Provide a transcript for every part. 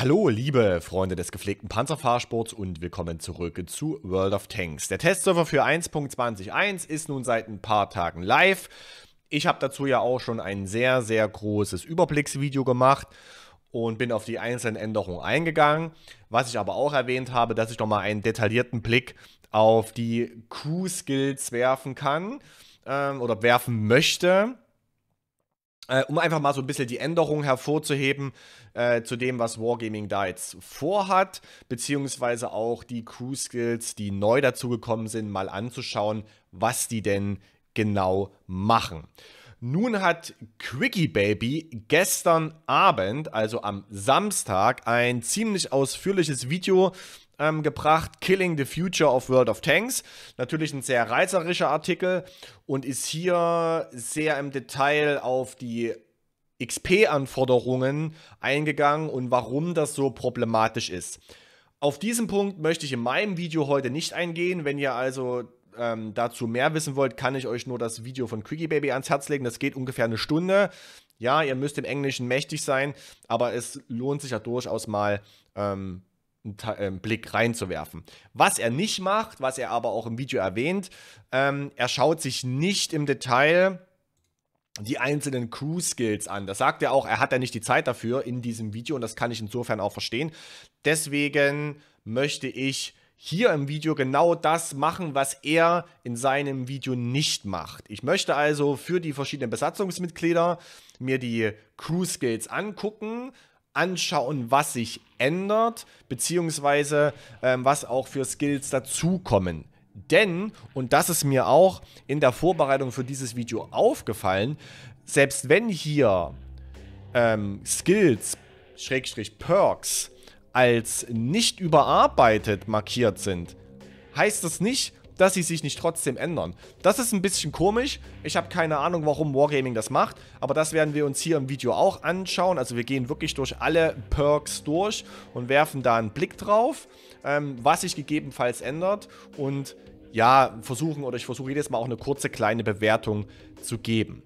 Hallo, liebe Freunde des gepflegten Panzerfahrsports und willkommen zurück zu World of Tanks. Der Testserver für 1.20.1 ist nun seit ein paar Tagen live. Ich habe dazu ja auch schon ein sehr, sehr großes Überblicksvideo gemacht und bin auf die einzelnen Änderungen eingegangen. Was ich aber auch erwähnt habe, dass ich nochmal einen detaillierten Blick auf die Crew-Skills werfen kann ähm, oder werfen möchte äh, um einfach mal so ein bisschen die Änderung hervorzuheben äh, zu dem, was Wargaming da jetzt vorhat, beziehungsweise auch die Crew-Skills, die neu dazugekommen sind, mal anzuschauen, was die denn genau machen. Nun hat Quickie Baby gestern Abend, also am Samstag, ein ziemlich ausführliches Video ähm, gebracht, Killing the Future of World of Tanks. Natürlich ein sehr reißerischer Artikel und ist hier sehr im Detail auf die XP-Anforderungen eingegangen und warum das so problematisch ist. Auf diesen Punkt möchte ich in meinem Video heute nicht eingehen. Wenn ihr also ähm, dazu mehr wissen wollt, kann ich euch nur das Video von Quickie Baby ans Herz legen. Das geht ungefähr eine Stunde. Ja, ihr müsst im Englischen mächtig sein, aber es lohnt sich ja durchaus mal, ähm, äh, einen Blick reinzuwerfen. Was er nicht macht, was er aber auch im Video erwähnt, ähm, er schaut sich nicht im Detail die einzelnen Crew-Skills an. Das sagt er auch, er hat ja nicht die Zeit dafür in diesem Video und das kann ich insofern auch verstehen. Deswegen möchte ich hier im Video genau das machen, was er in seinem Video nicht macht. Ich möchte also für die verschiedenen Besatzungsmitglieder mir die Crew Skills angucken anschauen, was sich ändert, beziehungsweise ähm, was auch für Skills dazukommen. Denn, und das ist mir auch in der Vorbereitung für dieses Video aufgefallen, selbst wenn hier ähm, Skills, Schrägstrich Perks, als nicht überarbeitet markiert sind, heißt das nicht, dass sie sich nicht trotzdem ändern. Das ist ein bisschen komisch. Ich habe keine Ahnung, warum Wargaming das macht, aber das werden wir uns hier im Video auch anschauen. Also wir gehen wirklich durch alle Perks durch und werfen da einen Blick drauf, ähm, was sich gegebenenfalls ändert und ja, versuchen oder ich versuche jedes Mal auch eine kurze kleine Bewertung zu geben.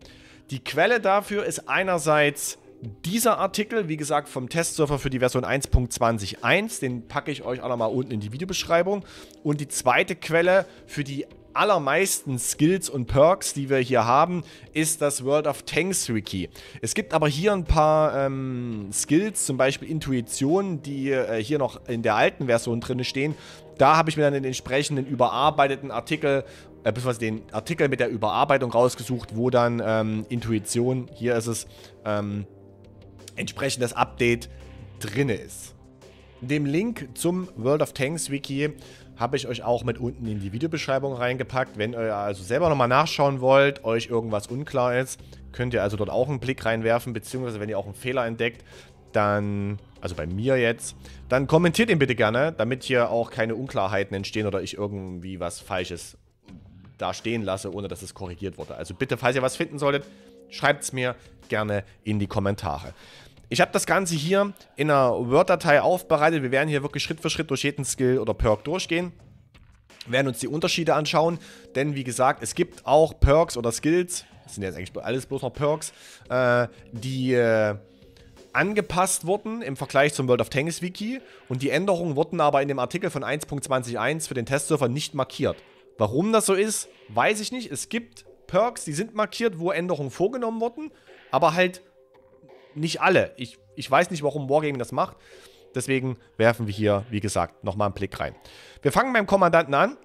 Die Quelle dafür ist einerseits dieser Artikel, wie gesagt, vom Testsurfer für die Version 1.20.1, den packe ich euch auch nochmal unten in die Videobeschreibung. Und die zweite Quelle für die allermeisten Skills und Perks, die wir hier haben, ist das World of Tanks Wiki. Es gibt aber hier ein paar ähm, Skills, zum Beispiel Intuition, die äh, hier noch in der alten Version drin stehen. Da habe ich mir dann den entsprechenden überarbeiteten Artikel, äh, beziehungsweise den Artikel mit der Überarbeitung rausgesucht, wo dann ähm, Intuition, hier ist es, ähm, entsprechendes Update drin ist. Den Link zum World of Tanks Wiki habe ich euch auch mit unten in die Videobeschreibung reingepackt. Wenn ihr also selber nochmal nachschauen wollt, euch irgendwas unklar ist, könnt ihr also dort auch einen Blick reinwerfen, beziehungsweise wenn ihr auch einen Fehler entdeckt, dann, also bei mir jetzt, dann kommentiert ihn bitte gerne, damit hier auch keine Unklarheiten entstehen oder ich irgendwie was Falsches da stehen lasse, ohne dass es korrigiert wurde. Also bitte, falls ihr was finden solltet, Schreibt es mir gerne in die Kommentare. Ich habe das Ganze hier in einer Word-Datei aufbereitet. Wir werden hier wirklich Schritt für Schritt durch jeden Skill oder Perk durchgehen. Wir werden uns die Unterschiede anschauen, denn wie gesagt, es gibt auch Perks oder Skills, das sind jetzt eigentlich alles bloß noch Perks, äh, die äh, angepasst wurden im Vergleich zum World of Tanks Wiki und die Änderungen wurden aber in dem Artikel von 1.21 für den Testsurfer nicht markiert. Warum das so ist, weiß ich nicht. Es gibt Perks, die sind markiert, wo Änderungen vorgenommen wurden, aber halt nicht alle. Ich, ich weiß nicht, warum Wargaming das macht. Deswegen werfen wir hier, wie gesagt, nochmal einen Blick rein. Wir fangen beim Kommandanten an.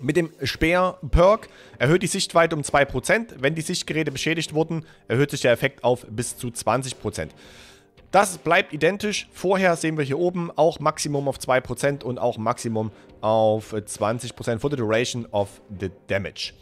Mit dem Speer-Perk erhöht die Sichtweite um 2%. Wenn die Sichtgeräte beschädigt wurden, erhöht sich der Effekt auf bis zu 20%. Das bleibt identisch. Vorher sehen wir hier oben auch Maximum auf 2% und auch Maximum auf 20% for the duration of the damage.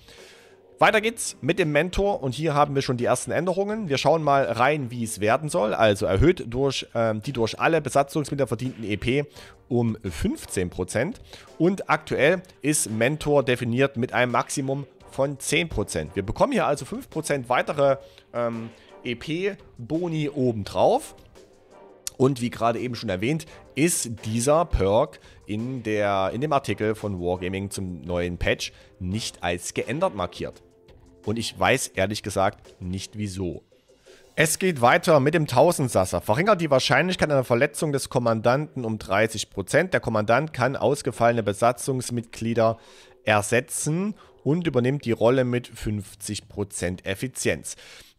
Weiter geht's mit dem Mentor und hier haben wir schon die ersten Änderungen. Wir schauen mal rein, wie es werden soll. Also erhöht durch äh, die durch alle Besatzungsmitglieder verdienten EP um 15% und aktuell ist Mentor definiert mit einem Maximum von 10%. Wir bekommen hier also 5% weitere ähm, EP-Boni obendrauf. Und wie gerade eben schon erwähnt, ist dieser Perk in, der, in dem Artikel von Wargaming zum neuen Patch nicht als geändert markiert. Und ich weiß ehrlich gesagt nicht wieso. Es geht weiter mit dem Tausendsasser. Verringert die Wahrscheinlichkeit einer Verletzung des Kommandanten um 30%. Der Kommandant kann ausgefallene Besatzungsmitglieder ersetzen und übernimmt die Rolle mit 50% Effizienz.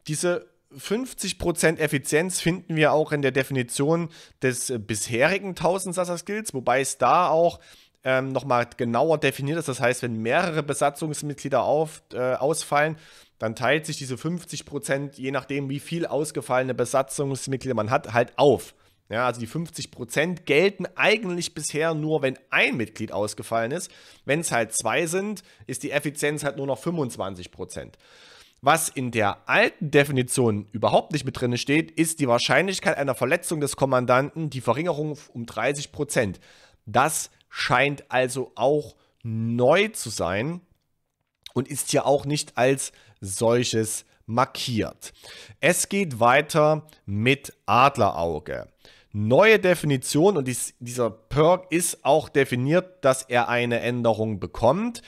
Diese 50% Effizienz finden wir auch in der Definition des bisherigen tausendsasser skills wobei es da auch ähm, nochmal genauer definiert ist. Das heißt, wenn mehrere Besatzungsmitglieder auf, äh, ausfallen, dann teilt sich diese 50 Prozent, je nachdem, wie viel ausgefallene Besatzungsmitglieder man hat, halt auf. Ja, also die 50 Prozent gelten eigentlich bisher nur, wenn ein Mitglied ausgefallen ist. Wenn es halt zwei sind, ist die Effizienz halt nur noch 25 Prozent. Was in der alten Definition überhaupt nicht mit drin steht, ist die Wahrscheinlichkeit einer Verletzung des Kommandanten, die Verringerung um 30 Prozent. Das scheint also auch neu zu sein und ist ja auch nicht als solches markiert. Es geht weiter mit Adlerauge. Neue Definition und dies, dieser Perk ist auch definiert, dass er eine Änderung bekommt.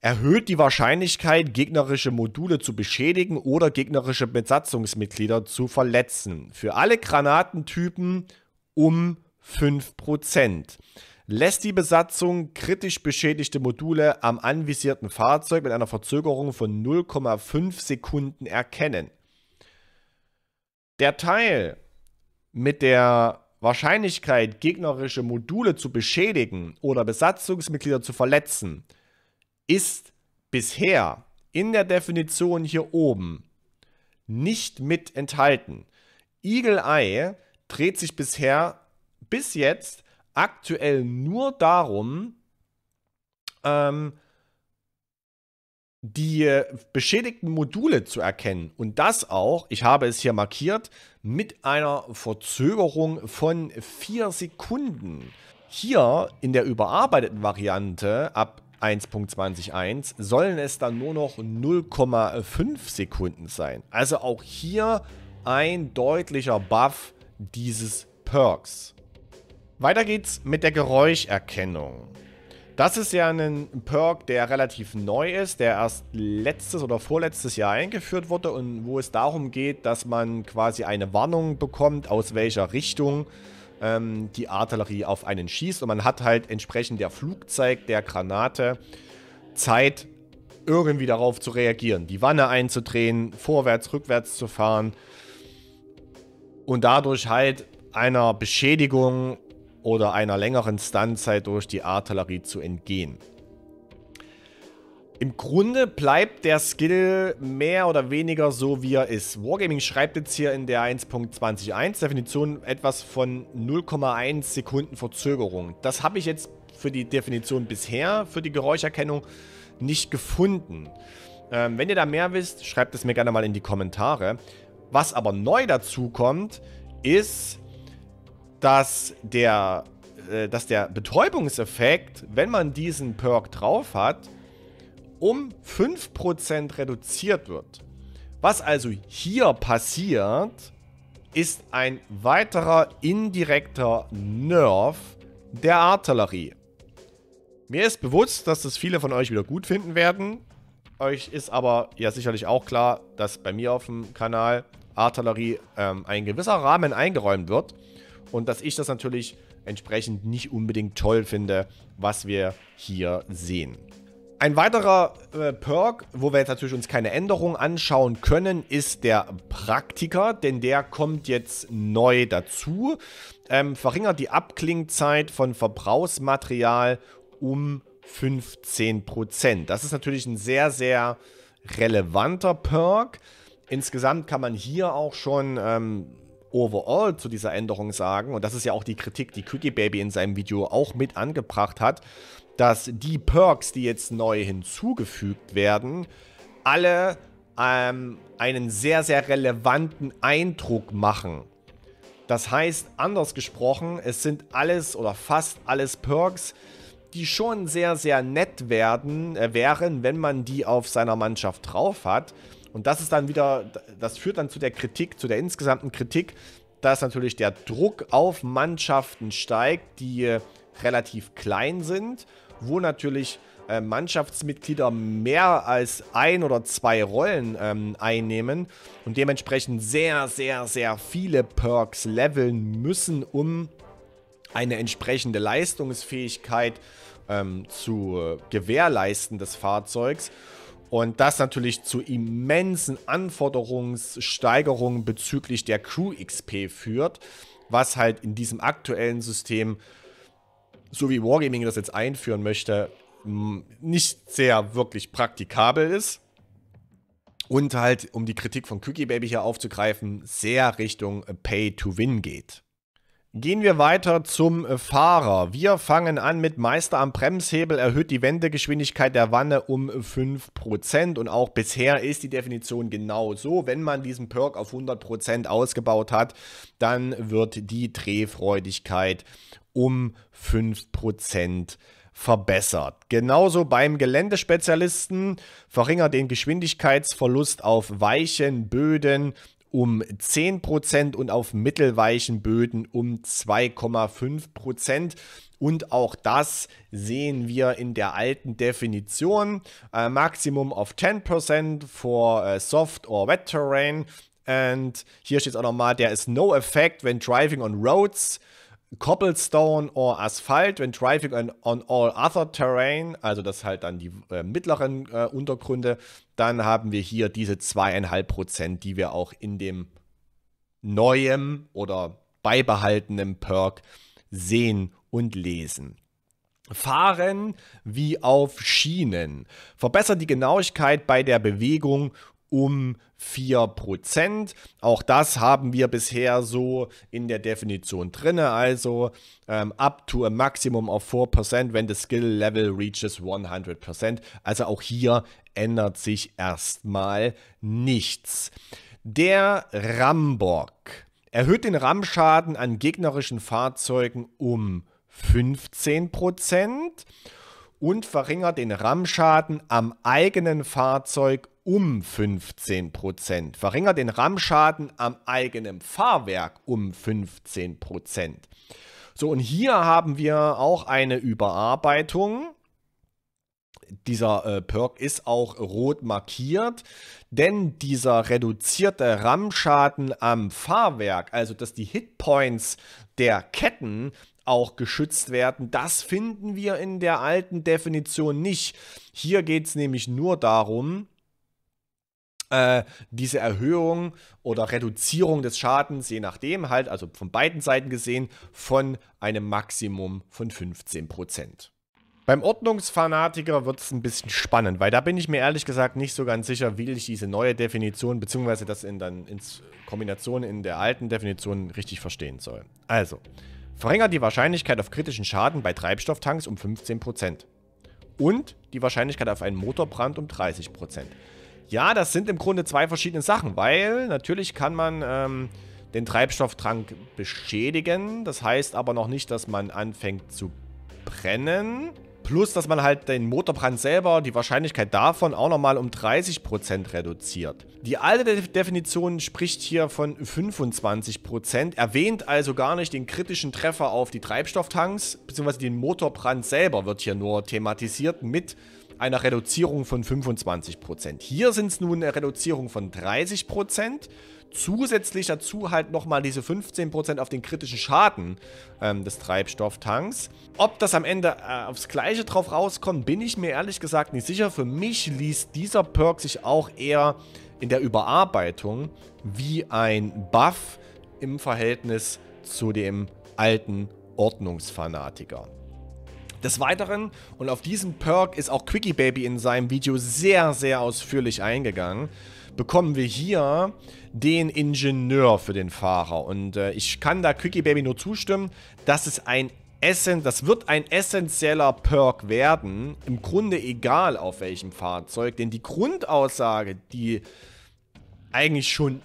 Erhöht die Wahrscheinlichkeit, gegnerische Module zu beschädigen oder gegnerische Besatzungsmitglieder zu verletzen. Für alle Granatentypen um 5% lässt die Besatzung kritisch beschädigte Module am anvisierten Fahrzeug mit einer Verzögerung von 0,5 Sekunden erkennen. Der Teil mit der Wahrscheinlichkeit, gegnerische Module zu beschädigen oder Besatzungsmitglieder zu verletzen, ist bisher in der Definition hier oben nicht mit enthalten. Eagle Eye dreht sich bisher bis jetzt aktuell nur darum, ähm, die beschädigten Module zu erkennen. Und das auch, ich habe es hier markiert, mit einer Verzögerung von 4 Sekunden. Hier in der überarbeiteten Variante ab 1.21 sollen es dann nur noch 0,5 Sekunden sein. Also auch hier ein deutlicher Buff dieses Perks. Weiter geht's mit der Geräuscherkennung. Das ist ja ein Perk, der relativ neu ist, der erst letztes oder vorletztes Jahr eingeführt wurde und wo es darum geht, dass man quasi eine Warnung bekommt, aus welcher Richtung ähm, die Artillerie auf einen schießt. Und man hat halt entsprechend der Flugzeug der Granate Zeit, irgendwie darauf zu reagieren, die Wanne einzudrehen, vorwärts, rückwärts zu fahren und dadurch halt einer Beschädigung oder einer längeren Stuntzeit durch die Artillerie zu entgehen. Im Grunde bleibt der Skill mehr oder weniger so, wie er ist. Wargaming schreibt jetzt hier in der 1.21 Definition etwas von 0,1 Sekunden Verzögerung. Das habe ich jetzt für die Definition bisher, für die Geräuscherkennung, nicht gefunden. Ähm, wenn ihr da mehr wisst, schreibt es mir gerne mal in die Kommentare. Was aber neu dazu kommt, ist, dass der, äh, dass der Betäubungseffekt, wenn man diesen Perk drauf hat, um 5% reduziert wird. Was also hier passiert, ist ein weiterer indirekter Nerv der Artillerie. Mir ist bewusst, dass das viele von euch wieder gut finden werden. Euch ist aber ja sicherlich auch klar, dass bei mir auf dem Kanal Artillerie ähm, ein gewisser Rahmen eingeräumt wird und dass ich das natürlich entsprechend nicht unbedingt toll finde, was wir hier sehen. Ein weiterer äh, Perk, wo wir jetzt natürlich uns keine Änderungen anschauen können, ist der Praktiker, denn der kommt jetzt neu dazu. Ähm, verringert die Abklingzeit von Verbrauchsmaterial um 15%. Das ist natürlich ein sehr, sehr relevanter Perk. Insgesamt kann man hier auch schon ähm, overall zu dieser Änderung sagen, und das ist ja auch die Kritik, die Cookie Baby in seinem Video auch mit angebracht hat, dass die Perks, die jetzt neu hinzugefügt werden, alle ähm, einen sehr, sehr relevanten Eindruck machen. Das heißt, anders gesprochen, es sind alles oder fast alles Perks, die schon sehr, sehr nett werden, äh, wären, wenn man die auf seiner Mannschaft drauf hat. Und das ist dann wieder, das führt dann zu der Kritik, zu der insgesamten Kritik, dass natürlich der Druck auf Mannschaften steigt, die äh, relativ klein sind, wo natürlich äh, Mannschaftsmitglieder mehr als ein oder zwei Rollen ähm, einnehmen und dementsprechend sehr, sehr, sehr viele Perks leveln müssen, um eine entsprechende Leistungsfähigkeit ähm, zu äh, gewährleisten des Fahrzeugs. Und das natürlich zu immensen Anforderungssteigerungen bezüglich der Crew-XP führt, was halt in diesem aktuellen System, so wie Wargaming das jetzt einführen möchte, nicht sehr wirklich praktikabel ist. Und halt, um die Kritik von Cookie Baby hier aufzugreifen, sehr Richtung Pay to Win geht. Gehen wir weiter zum äh, Fahrer. Wir fangen an mit Meister am Bremshebel, erhöht die Wendegeschwindigkeit der Wanne um 5% und auch bisher ist die Definition genau so. Wenn man diesen Perk auf 100% ausgebaut hat, dann wird die Drehfreudigkeit um 5% verbessert. Genauso beim Geländespezialisten verringert den Geschwindigkeitsverlust auf weichen Böden um 10% und auf mittelweichen Böden um 2,5%. Und auch das sehen wir in der alten Definition. Äh, Maximum of 10% for äh, soft or wet terrain. Und hier steht es auch nochmal, there is no effect when driving on roads Cobblestone or Asphalt, when driving on, on, all other terrain, also das halt dann die äh, mittleren äh, Untergründe, dann haben wir hier diese zweieinhalb Prozent, die wir auch in dem neuen oder beibehaltenen Perk sehen und lesen. Fahren wie auf Schienen. Verbessert die Genauigkeit bei der Bewegung um 4%. Auch das haben wir bisher so in der Definition drin. Also ähm, up to a maximum of 4%, wenn the skill level reaches 100%. Also auch hier ändert sich erstmal nichts. Der Rambock erhöht den Rammschaden an gegnerischen Fahrzeugen um 15% und verringert den Rammschaden am eigenen Fahrzeug um 15 Prozent, verringert den RAM-Schaden am eigenen Fahrwerk um 15 So, und hier haben wir auch eine Überarbeitung. Dieser äh, Perk ist auch rot markiert, denn dieser reduzierte RAM-Schaden am Fahrwerk, also dass die Hitpoints der Ketten auch geschützt werden. Das finden wir in der alten Definition nicht. Hier geht es nämlich nur darum, äh, diese Erhöhung oder Reduzierung des Schadens, je nachdem, halt, also von beiden Seiten gesehen, von einem Maximum von 15 Beim Ordnungsfanatiker wird es ein bisschen spannend, weil da bin ich mir ehrlich gesagt nicht so ganz sicher, wie ich diese neue Definition beziehungsweise das in, dann in Kombination in der alten Definition richtig verstehen soll. Also, verringert die Wahrscheinlichkeit auf kritischen Schaden bei Treibstofftanks um 15% und die Wahrscheinlichkeit auf einen Motorbrand um 30%. Ja, das sind im Grunde zwei verschiedene Sachen, weil natürlich kann man ähm, den Treibstofftrank beschädigen. Das heißt aber noch nicht, dass man anfängt zu brennen. Plus, dass man halt den Motorbrand selber, die Wahrscheinlichkeit davon auch nochmal um 30% reduziert. Die alte Definition spricht hier von 25%, erwähnt also gar nicht den kritischen Treffer auf die Treibstofftanks, beziehungsweise den Motorbrand selber wird hier nur thematisiert mit einer Reduzierung von 25%. Hier sind es nun eine Reduzierung von 30%. Zusätzlich dazu halt nochmal diese 15% auf den kritischen Schaden ähm, des Treibstofftanks. Ob das am Ende äh, aufs Gleiche drauf rauskommt, bin ich mir ehrlich gesagt nicht sicher. Für mich liest dieser Perk sich auch eher in der Überarbeitung wie ein Buff im Verhältnis zu dem alten Ordnungsfanatiker. Des Weiteren, und auf diesen Perk ist auch Quickie Baby in seinem Video sehr, sehr ausführlich eingegangen, bekommen wir hier den Ingenieur für den Fahrer. Und äh, ich kann da Quickie Baby nur zustimmen, dass es ein Essen, das wird ein essentieller Perk werden, im Grunde egal auf welchem Fahrzeug, denn die Grundaussage, die eigentlich schon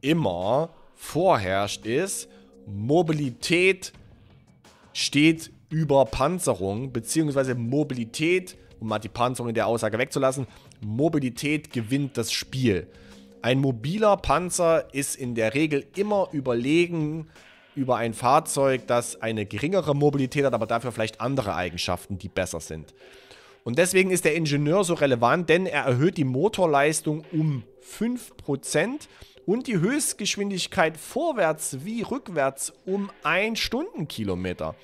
immer vorherrscht, ist, Mobilität steht über Panzerung bzw. Mobilität, um mal die Panzerung in der Aussage wegzulassen, Mobilität gewinnt das Spiel. Ein mobiler Panzer ist in der Regel immer überlegen über ein Fahrzeug, das eine geringere Mobilität hat, aber dafür vielleicht andere Eigenschaften, die besser sind. Und deswegen ist der Ingenieur so relevant, denn er erhöht die Motorleistung um 5% und die Höchstgeschwindigkeit vorwärts wie rückwärts um 1 Stundenkilometer.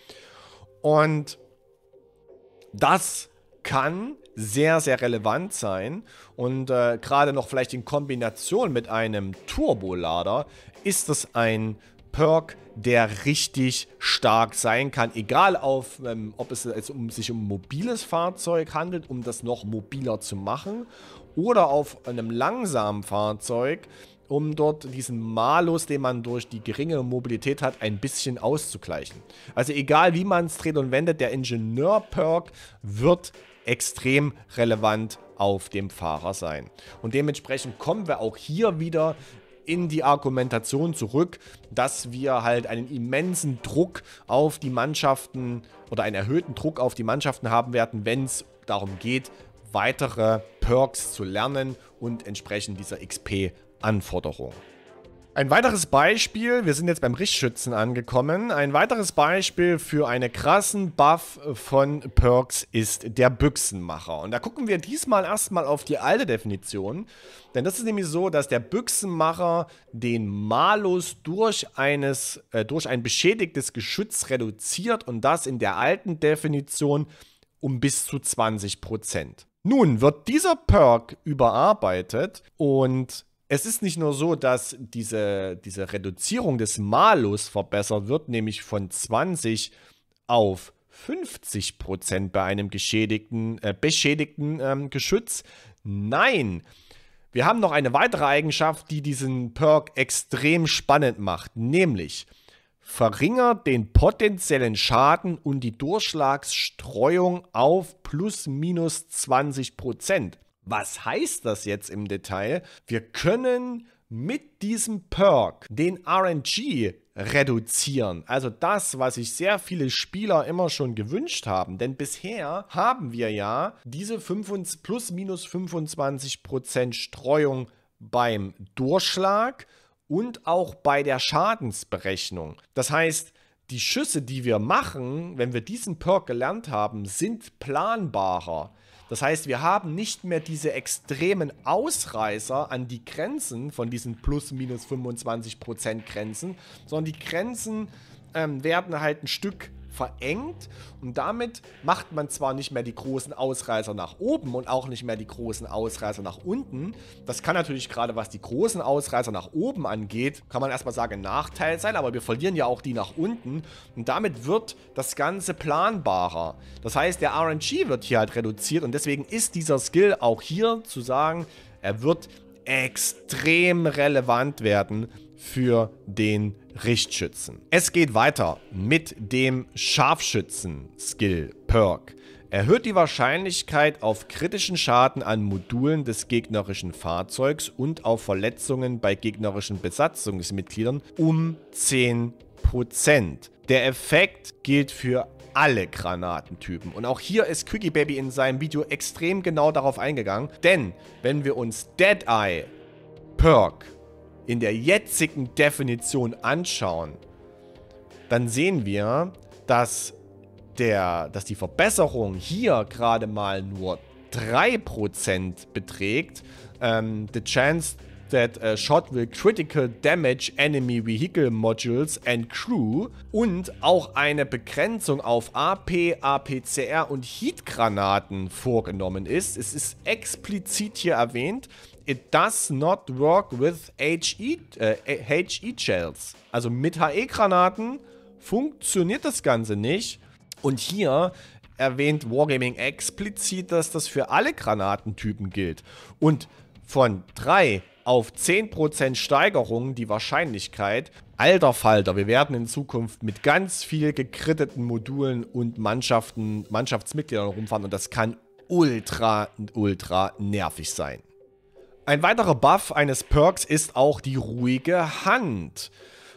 Und das kann sehr, sehr relevant sein. Und äh, gerade noch vielleicht in Kombination mit einem Turbolader ist das ein Perk, der richtig stark sein kann. Egal auf, ähm, ob es jetzt um sich um ein mobiles Fahrzeug handelt, um das noch mobiler zu machen. Oder auf einem langsamen Fahrzeug, um dort diesen Malus, den man durch die geringe Mobilität hat, ein bisschen auszugleichen. Also egal wie man es dreht und wendet, der Ingenieur-Perk wird extrem relevant auf dem Fahrer sein. Und dementsprechend kommen wir auch hier wieder in die Argumentation zurück, dass wir halt einen immensen Druck auf die Mannschaften oder einen erhöhten Druck auf die Mannschaften haben werden, wenn es darum geht, weitere Perks zu lernen und entsprechend dieser XP Anforderungen. Ein weiteres Beispiel, wir sind jetzt beim Richtschützen angekommen, ein weiteres Beispiel für einen krassen Buff von Perks ist der Büchsenmacher. Und da gucken wir diesmal erstmal auf die alte Definition, denn das ist nämlich so, dass der Büchsenmacher den Malus durch, eines, äh, durch ein beschädigtes Geschütz reduziert und das in der alten Definition um bis zu 20%. Nun wird dieser Perk überarbeitet und es ist nicht nur so, dass diese, diese Reduzierung des Malus verbessert wird, nämlich von 20 auf 50 Prozent bei einem geschädigten, äh, beschädigten ähm, Geschütz. Nein, wir haben noch eine weitere Eigenschaft, die diesen Perk extrem spannend macht, nämlich verringert den potenziellen Schaden und die Durchschlagsstreuung auf plus minus 20 Prozent. Was heißt das jetzt im Detail? Wir können mit diesem Perk den RNG reduzieren. Also das, was sich sehr viele Spieler immer schon gewünscht haben. Denn bisher haben wir ja diese 5, plus minus 25% Streuung beim Durchschlag und auch bei der Schadensberechnung. Das heißt, die Schüsse, die wir machen, wenn wir diesen Perk gelernt haben, sind planbarer. Das heißt, wir haben nicht mehr diese extremen Ausreißer an die Grenzen von diesen plus minus 25% Grenzen, sondern die Grenzen ähm, werden halt ein Stück verengt und damit macht man zwar nicht mehr die großen Ausreißer nach oben und auch nicht mehr die großen Ausreißer nach unten. Das kann natürlich gerade was die großen Ausreißer nach oben angeht, kann man erstmal sagen, ein Nachteil sein, aber wir verlieren ja auch die nach unten und damit wird das Ganze planbarer. Das heißt, der RNG wird hier halt reduziert und deswegen ist dieser Skill auch hier zu sagen, er wird extrem relevant werden für den Richtschützen. Es geht weiter mit dem Scharfschützen-Skill-Perk. Erhöht die Wahrscheinlichkeit auf kritischen Schaden an Modulen des gegnerischen Fahrzeugs und auf Verletzungen bei gegnerischen Besatzungsmitgliedern um 10%. Der Effekt gilt für alle Granatentypen. Und auch hier ist Quickie Baby in seinem Video extrem genau darauf eingegangen. Denn wenn wir uns Deadeye Perk in der jetzigen Definition anschauen, dann sehen wir, dass, der, dass die Verbesserung hier gerade mal nur 3% beträgt. Ähm, the chance that a shot will critical damage enemy vehicle modules and crew und auch eine Begrenzung auf AP, APCR und Heatgranaten vorgenommen ist. Es ist explizit hier erwähnt, it does not work with HE, äh, HE Shells. Also mit HE-Granaten funktioniert das Ganze nicht. Und hier erwähnt Wargaming explizit, dass das für alle Granatentypen gilt. Und von 3 auf 10% Steigerung die Wahrscheinlichkeit. Alter Falter, wir werden in Zukunft mit ganz viel gekritteten Modulen und Mannschaften, Mannschaftsmitgliedern rumfahren und das kann ultra, ultra nervig sein. Ein weiterer Buff eines Perks ist auch die ruhige Hand.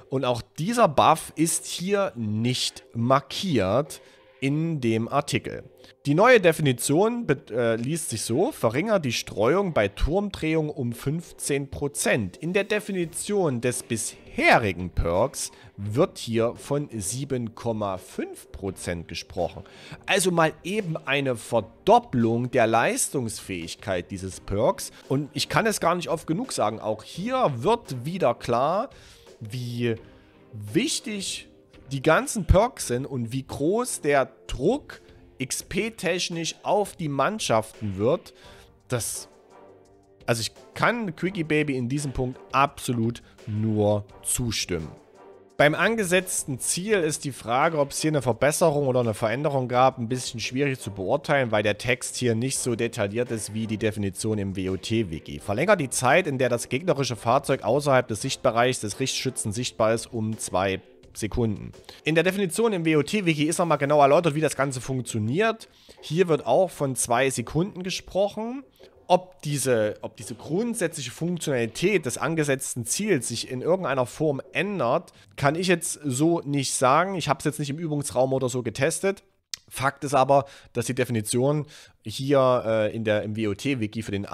Und auch dieser Buff ist hier nicht markiert in dem Artikel. Die neue Definition äh, liest sich so, verringert die Streuung bei Turmdrehung um 15%. In der Definition des bisherigen Perks wird hier von 7,5% gesprochen. Also mal eben eine Verdopplung der Leistungsfähigkeit dieses Perks. Und ich kann es gar nicht oft genug sagen, auch hier wird wieder klar, wie wichtig die ganzen Perks sind und wie groß der Druck XP-technisch auf die Mannschaften wird, das. Also ich kann Quickie Baby in diesem Punkt absolut nur zustimmen. Beim angesetzten Ziel ist die Frage, ob es hier eine Verbesserung oder eine Veränderung gab, ein bisschen schwierig zu beurteilen, weil der Text hier nicht so detailliert ist wie die Definition im WOT-Wiki. Verlängert die Zeit, in der das gegnerische Fahrzeug außerhalb des Sichtbereichs des Richtschützen sichtbar ist, um zwei Sekunden. In der Definition im WOT-Wiki ist nochmal genau erläutert, wie das Ganze funktioniert. Hier wird auch von zwei Sekunden gesprochen. Ob diese, ob diese grundsätzliche Funktionalität des angesetzten Ziels sich in irgendeiner Form ändert, kann ich jetzt so nicht sagen. Ich habe es jetzt nicht im Übungsraum oder so getestet. Fakt ist aber, dass die Definition hier äh, in der, im WOT-Wiki für den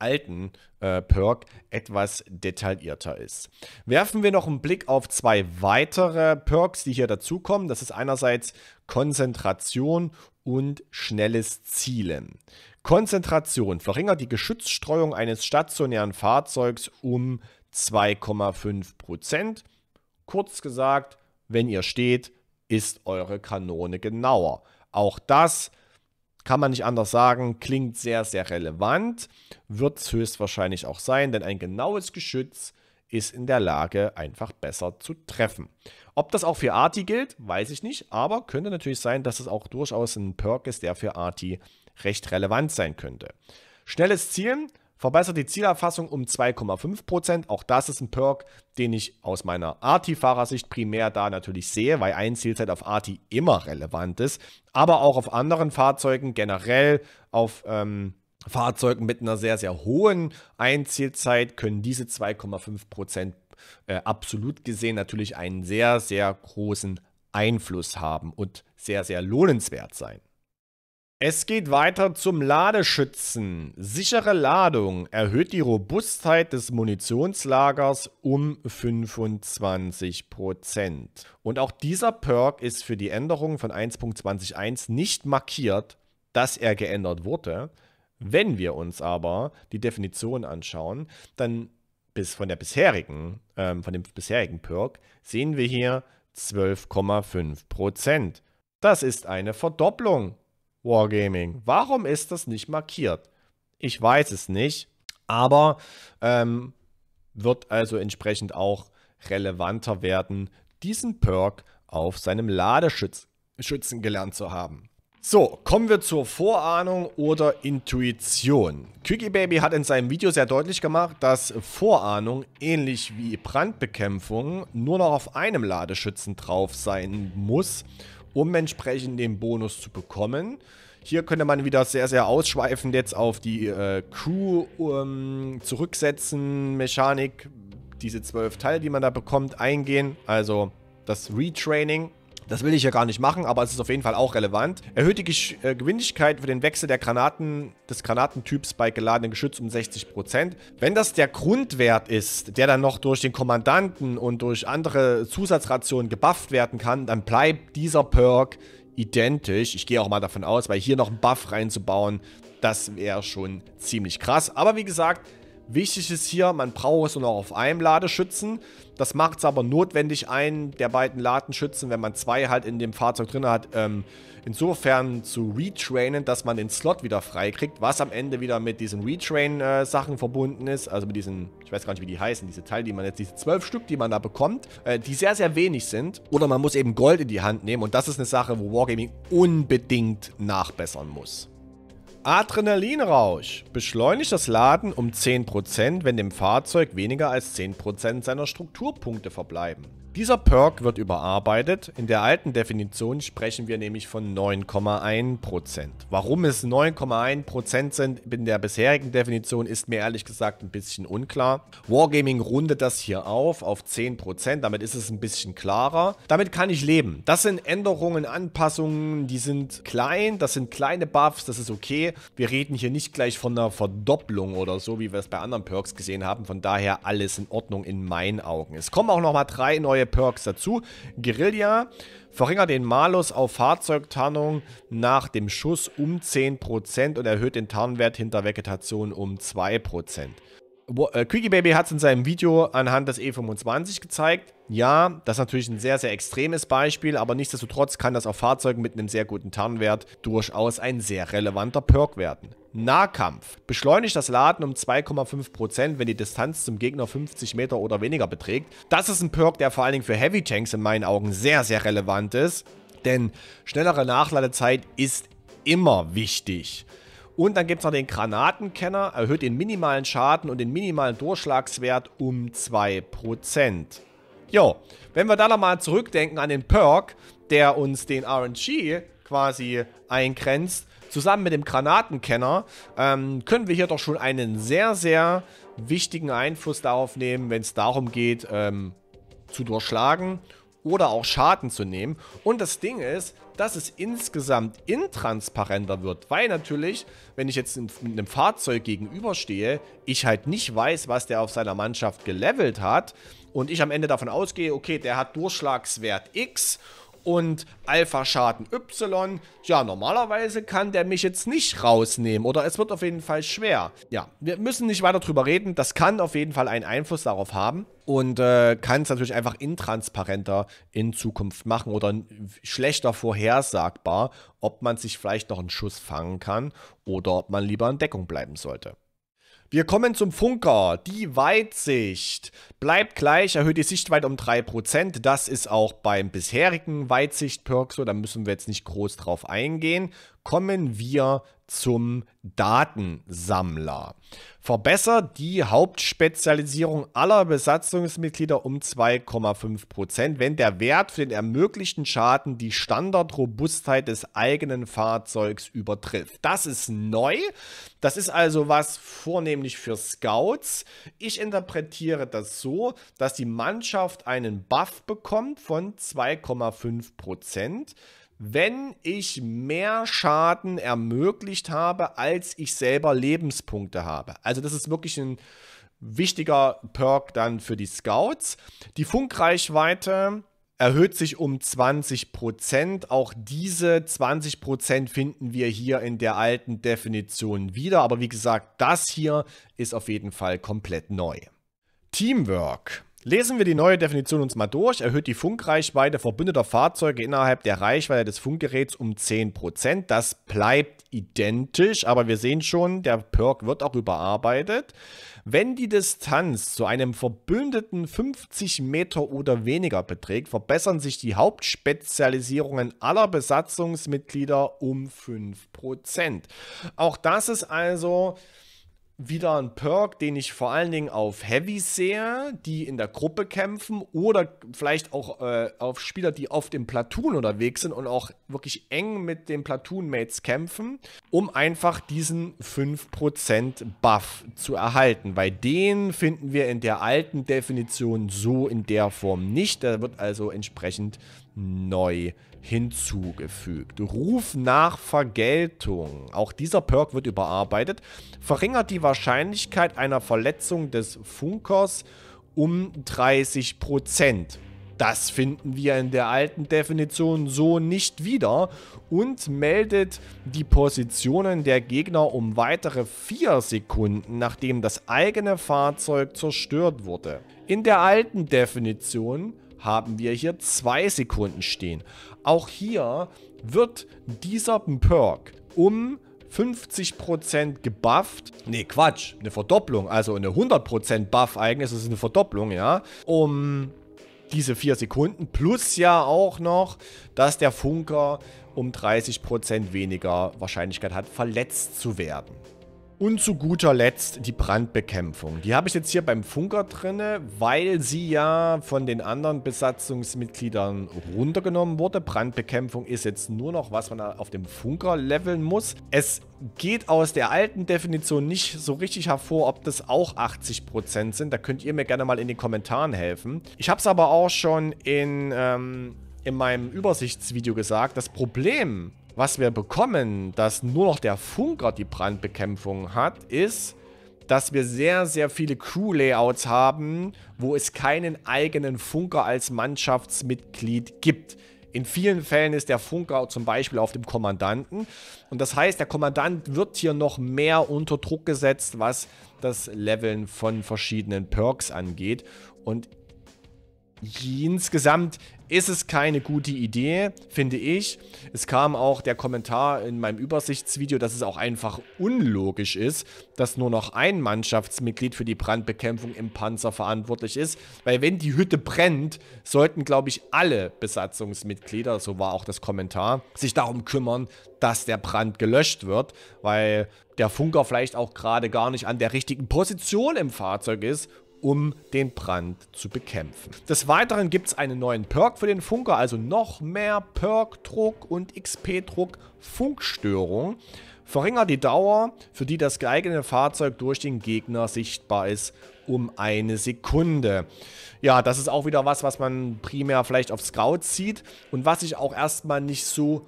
alten äh, Perk etwas detaillierter ist. Werfen wir noch einen Blick auf zwei weitere Perks, die hier dazukommen. Das ist einerseits Konzentration und schnelles Zielen. Konzentration verringert die Geschützstreuung eines stationären Fahrzeugs um 2,5 Prozent. Kurz gesagt, wenn ihr steht, ist eure Kanone genauer. Auch das ist kann man nicht anders sagen, klingt sehr, sehr relevant, wird es höchstwahrscheinlich auch sein, denn ein genaues Geschütz ist in der Lage, einfach besser zu treffen. Ob das auch für Arti gilt, weiß ich nicht, aber könnte natürlich sein, dass es auch durchaus ein Perk ist, der für Arti recht relevant sein könnte. Schnelles Zielen Verbessert die Zielerfassung um 2,5%. Auch das ist ein Perk, den ich aus meiner arti fahrersicht primär da natürlich sehe, weil Einzielzeit auf Arti immer relevant ist. Aber auch auf anderen Fahrzeugen generell, auf ähm, Fahrzeugen mit einer sehr, sehr hohen Einzielzeit können diese 2,5% äh, absolut gesehen natürlich einen sehr, sehr großen Einfluss haben und sehr, sehr lohnenswert sein. Es geht weiter zum Ladeschützen. Sichere Ladung erhöht die Robustheit des Munitionslagers um 25%. Und auch dieser Perk ist für die Änderung von 1.21 nicht markiert, dass er geändert wurde. Wenn wir uns aber die Definition anschauen, dann bis von der bisherigen, ähm, von dem bisherigen Perk sehen wir hier 12,5%. Das ist eine Verdopplung Wargaming. Warum ist das nicht markiert? Ich weiß es nicht, aber ähm, wird also entsprechend auch relevanter werden, diesen Perk auf seinem Ladeschützen gelernt zu haben. So, kommen wir zur Vorahnung oder Intuition. Quickie Baby hat in seinem Video sehr deutlich gemacht, dass Vorahnung ähnlich wie Brandbekämpfung nur noch auf einem Ladeschützen drauf sein muss um entsprechend den Bonus zu bekommen. Hier könnte man wieder sehr, sehr ausschweifend jetzt auf die äh, Crew ähm, zurücksetzen, Mechanik, diese zwölf Teile, die man da bekommt, eingehen. Also das Retraining das will ich ja gar nicht machen, aber es ist auf jeden Fall auch relevant. Erhöht die Gesch äh, Geschwindigkeit für den Wechsel der Granaten, des Granatentyps bei geladenem Geschütz um 60%. Wenn das der Grundwert ist, der dann noch durch den Kommandanten und durch andere Zusatzrationen gebufft werden kann, dann bleibt dieser Perk identisch. Ich gehe auch mal davon aus, weil hier noch einen Buff reinzubauen, das wäre schon ziemlich krass. Aber wie gesagt, Wichtig ist hier, man braucht es nur noch auf einem Ladeschützen. Das macht es aber notwendig, einen der beiden Ladenschützen, wenn man zwei halt in dem Fahrzeug drin hat, ähm, insofern zu retrainen, dass man den Slot wieder freikriegt, was am Ende wieder mit diesen Retrain-Sachen äh, verbunden ist. Also mit diesen, ich weiß gar nicht, wie die heißen, diese Teile, die man jetzt, diese zwölf Stück, die man da bekommt, äh, die sehr, sehr wenig sind. Oder man muss eben Gold in die Hand nehmen und das ist eine Sache, wo Wargaming unbedingt nachbessern muss. Adrenalinrausch. Beschleunigt das Laden um 10%, wenn dem Fahrzeug weniger als 10% seiner Strukturpunkte verbleiben. Dieser Perk wird überarbeitet. In der alten Definition sprechen wir nämlich von 9,1%. Warum es 9,1% sind in der bisherigen Definition ist mir ehrlich gesagt ein bisschen unklar. Wargaming rundet das hier auf auf 10%, damit ist es ein bisschen klarer. Damit kann ich leben. Das sind Änderungen, Anpassungen, die sind klein, das sind kleine Buffs, das ist okay. Wir reden hier nicht gleich von einer Verdopplung oder so, wie wir es bei anderen Perks gesehen haben. Von daher alles in Ordnung in meinen Augen. Es kommen auch nochmal drei neue neue Perks dazu. Guerilla verringert den Malus auf Fahrzeugtarnung nach dem Schuss um 10% und erhöht den Tarnwert hinter Vegetation um 2%. Äh, Quickie Baby hat es in seinem Video anhand des E25 gezeigt. Ja, das ist natürlich ein sehr, sehr extremes Beispiel, aber nichtsdestotrotz kann das auf Fahrzeugen mit einem sehr guten Tarnwert durchaus ein sehr relevanter Perk werden. Nahkampf. Beschleunigt das Laden um 2,5%, wenn die Distanz zum Gegner 50 Meter oder weniger beträgt. Das ist ein Perk, der vor allen Dingen für Heavy Tanks in meinen Augen sehr, sehr relevant ist, denn schnellere Nachladezeit ist immer wichtig. Und dann gibt es noch den Granatenkenner, erhöht den minimalen Schaden und den minimalen Durchschlagswert um 2%. Jo, wenn wir da nochmal zurückdenken an den Perk, der uns den RNG quasi eingrenzt, zusammen mit dem Granatenkenner, ähm, können wir hier doch schon einen sehr, sehr wichtigen Einfluss darauf nehmen, wenn es darum geht, ähm, zu durchschlagen oder auch Schaden zu nehmen. Und das Ding ist, dass es insgesamt intransparenter wird, weil natürlich, wenn ich jetzt mit einem Fahrzeug gegenüberstehe, ich halt nicht weiß, was der auf seiner Mannschaft gelevelt hat und ich am Ende davon ausgehe, okay, der hat Durchschlagswert X und Alpha-Schaden Y. Ja, normalerweise kann der mich jetzt nicht rausnehmen oder es wird auf jeden Fall schwer. Ja, wir müssen nicht weiter drüber reden. Das kann auf jeden Fall einen Einfluss darauf haben und äh, kann es natürlich einfach intransparenter in Zukunft machen oder schlechter vorhersagbar, ob man sich vielleicht noch einen Schuss fangen kann oder ob man lieber in Deckung bleiben sollte. Wir kommen zum Funker. Die Weitsicht bleibt gleich, erhöht die Sichtweite um 3%. Das ist auch beim bisherigen Weitsicht-Perk so, da müssen wir jetzt nicht groß drauf eingehen. Kommen wir zum Datensammler. Verbessert die Hauptspezialisierung aller Besatzungsmitglieder um 2,5 Prozent, wenn der Wert für den ermöglichten Schaden die Standardrobustheit des eigenen Fahrzeugs übertrifft. Das ist neu. Das ist also was vornehmlich für Scouts. Ich interpretiere das so, dass die Mannschaft einen Buff bekommt von 2,5 Prozent wenn ich mehr Schaden ermöglicht habe, als ich selber Lebenspunkte habe. Also das ist wirklich ein wichtiger Perk dann für die Scouts. Die Funkreichweite erhöht sich um 20%. Auch diese 20% finden wir hier in der alten Definition wieder. Aber wie gesagt, das hier ist auf jeden Fall komplett neu. Teamwork. Lesen wir die neue Definition uns mal durch. Erhöht die Funkreichweite verbündeter Fahrzeuge innerhalb der Reichweite des Funkgeräts um 10%. Das bleibt identisch, aber wir sehen schon, der Perk wird auch überarbeitet. Wenn die Distanz zu einem Verbündeten 50 Meter oder weniger beträgt, verbessern sich die Hauptspezialisierungen aller Besatzungsmitglieder um 5%. Auch das ist also wieder ein Perk, den ich vor allen Dingen auf Heavy sehe, die in der Gruppe kämpfen oder vielleicht auch äh, auf Spieler, die auf dem Platoon unterwegs sind und auch wirklich eng mit den Platoon-Mates kämpfen, um einfach diesen 5% Buff zu erhalten. Weil den finden wir in der alten Definition so in der Form nicht. Der wird also entsprechend neu hinzugefügt. Ruf nach Vergeltung. Auch dieser Perk wird überarbeitet. Verringert die Wahrscheinlichkeit einer Verletzung des Funkers um 30%. Das finden wir in der alten Definition so nicht wieder und meldet die Positionen der Gegner um weitere 4 Sekunden, nachdem das eigene Fahrzeug zerstört wurde. In der alten Definition haben wir hier 2 Sekunden stehen. Auch hier wird dieser Perk um 50% gebufft. Ne, Quatsch. Eine Verdopplung. Also eine 100% Buff eigentlich. Das ist eine Verdopplung, ja. Um diese 4 Sekunden. Plus ja auch noch, dass der Funker um 30% weniger Wahrscheinlichkeit hat, verletzt zu werden. Und zu guter Letzt die Brandbekämpfung. Die habe ich jetzt hier beim Funker drinne, weil sie ja von den anderen Besatzungsmitgliedern runtergenommen wurde. Brandbekämpfung ist jetzt nur noch, was man auf dem Funker leveln muss. Es geht aus der alten Definition nicht so richtig hervor, ob das auch 80% sind. Da könnt ihr mir gerne mal in den Kommentaren helfen. Ich habe es aber auch schon in, ähm, in meinem Übersichtsvideo gesagt. Das Problem was wir bekommen, dass nur noch der Funker die Brandbekämpfung hat, ist, dass wir sehr, sehr viele Crew-Layouts haben, wo es keinen eigenen Funker als Mannschaftsmitglied gibt. In vielen Fällen ist der Funker zum Beispiel auf dem Kommandanten. Und das heißt, der Kommandant wird hier noch mehr unter Druck gesetzt, was das Leveln von verschiedenen Perks angeht. Und Insgesamt ist es keine gute Idee, finde ich. Es kam auch der Kommentar in meinem Übersichtsvideo, dass es auch einfach unlogisch ist, dass nur noch ein Mannschaftsmitglied für die Brandbekämpfung im Panzer verantwortlich ist. Weil wenn die Hütte brennt, sollten, glaube ich, alle Besatzungsmitglieder, so war auch das Kommentar, sich darum kümmern, dass der Brand gelöscht wird. Weil der Funker vielleicht auch gerade gar nicht an der richtigen Position im Fahrzeug ist um den Brand zu bekämpfen. Des Weiteren gibt es einen neuen Perk für den Funker, also noch mehr Perk-Druck und XP-Druck Funkstörung. Verringert die Dauer, für die das geeignete Fahrzeug durch den Gegner sichtbar ist, um eine Sekunde. Ja, das ist auch wieder was, was man primär vielleicht auf Scouts sieht und was sich auch erstmal nicht so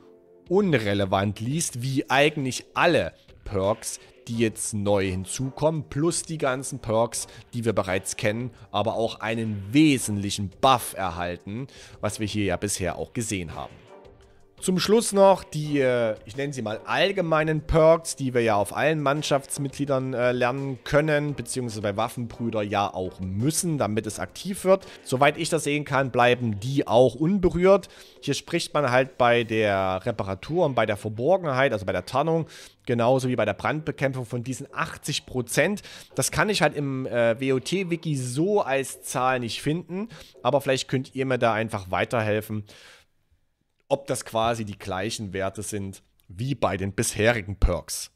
unrelevant liest, wie eigentlich alle Perks, die jetzt neu hinzukommen, plus die ganzen Perks, die wir bereits kennen, aber auch einen wesentlichen Buff erhalten, was wir hier ja bisher auch gesehen haben. Zum Schluss noch die, äh, ich nenne sie mal allgemeinen Perks, die wir ja auf allen Mannschaftsmitgliedern äh, lernen können, beziehungsweise bei Waffenbrüder ja auch müssen, damit es aktiv wird. Soweit ich das sehen kann, bleiben die auch unberührt. Hier spricht man halt bei der Reparatur und bei der Verborgenheit, also bei der Tarnung, genauso wie bei der Brandbekämpfung von diesen 80 Das kann ich halt im äh, WOT-Wiki so als Zahl nicht finden, aber vielleicht könnt ihr mir da einfach weiterhelfen ob das quasi die gleichen Werte sind wie bei den bisherigen Perks.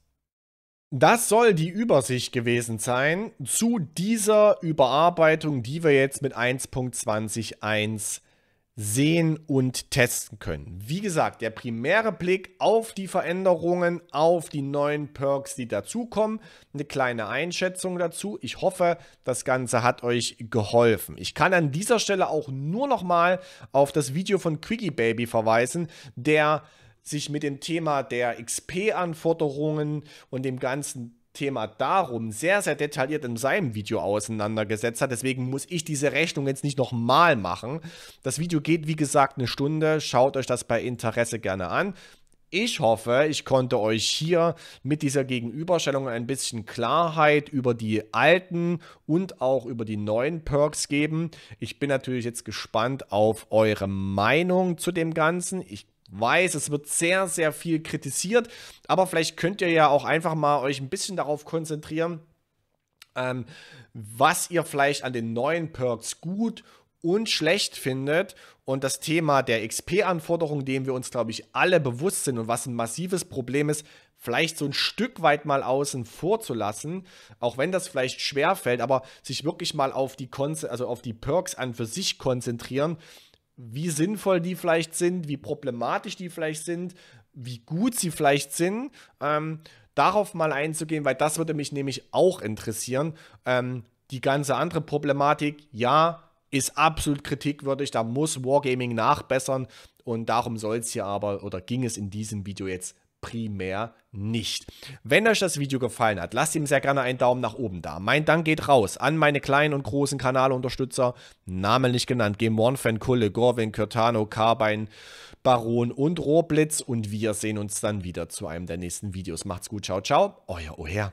Das soll die Übersicht gewesen sein zu dieser Überarbeitung, die wir jetzt mit 1.21.1 sehen und testen können. Wie gesagt, der primäre Blick auf die Veränderungen, auf die neuen Perks, die dazukommen, eine kleine Einschätzung dazu. Ich hoffe, das Ganze hat euch geholfen. Ich kann an dieser Stelle auch nur noch mal auf das Video von Quickie Baby verweisen, der sich mit dem Thema der XP-Anforderungen und dem ganzen Thema darum sehr, sehr detailliert in seinem Video auseinandergesetzt hat. Deswegen muss ich diese Rechnung jetzt nicht nochmal machen. Das Video geht, wie gesagt, eine Stunde. Schaut euch das bei Interesse gerne an. Ich hoffe, ich konnte euch hier mit dieser Gegenüberstellung ein bisschen Klarheit über die alten und auch über die neuen Perks geben. Ich bin natürlich jetzt gespannt auf eure Meinung zu dem Ganzen. Ich weiß, es wird sehr, sehr viel kritisiert, aber vielleicht könnt ihr ja auch einfach mal euch ein bisschen darauf konzentrieren, ähm, was ihr vielleicht an den neuen Perks gut und schlecht findet und das Thema der XP-Anforderungen, dem wir uns, glaube ich, alle bewusst sind und was ein massives Problem ist, vielleicht so ein Stück weit mal außen vor zu lassen, auch wenn das vielleicht schwer fällt, aber sich wirklich mal auf die, Kon also auf die Perks an für sich konzentrieren, wie sinnvoll die vielleicht sind, wie problematisch die vielleicht sind, wie gut sie vielleicht sind, ähm, darauf mal einzugehen, weil das würde mich nämlich auch interessieren. Ähm, die ganze andere Problematik, ja, ist absolut kritikwürdig, da muss Wargaming nachbessern und darum soll es hier aber oder ging es in diesem Video jetzt primär nicht. Wenn euch das Video gefallen hat, lasst ihm sehr gerne einen Daumen nach oben da. Mein Dank geht raus an meine kleinen und großen Kanalunterstützer, Namen nicht genannt, Game One Fan, Kulle, Gorwin, Curtano, Carbine, Baron und Rohrblitz und wir sehen uns dann wieder zu einem der nächsten Videos. Macht's gut, ciao, ciao, euer Oher.